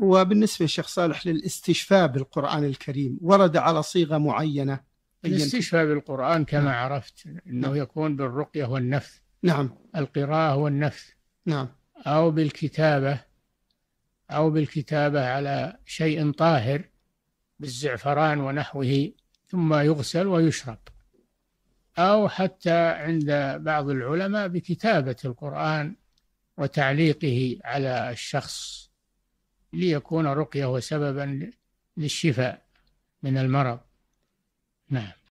وبالنسبة للشيخ صالح للاستشفاء بالقرآن الكريم ورد على صيغة معينة طيب. الاستشفاء بالقرآن كما نعم. عرفت أنه نعم. يكون بالرقية والنفث نعم القراءة والنفث نعم أو بالكتابة أو بالكتابة على شيء طاهر بالزعفران ونحوه ثم يغسل ويشرب أو حتى عند بعض العلماء بكتابة القرآن وتعليقه على الشخص ليكون رقيه وسببا للشفاء من المرض نعم